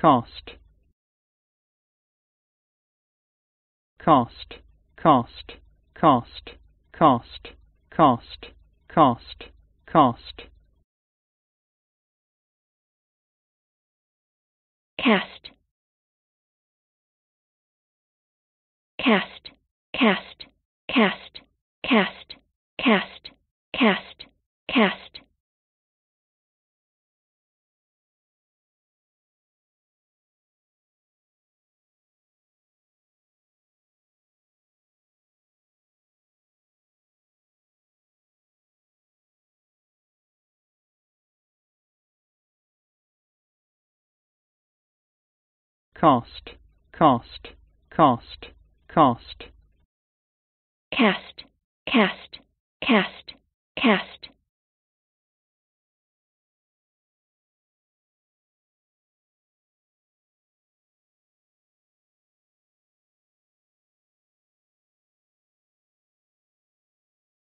cost cost cost cost cost cost cost cost cast cast cast cast cast cast cast cast cast cast, cast, cast, cast. Cast, cast, cast, cast.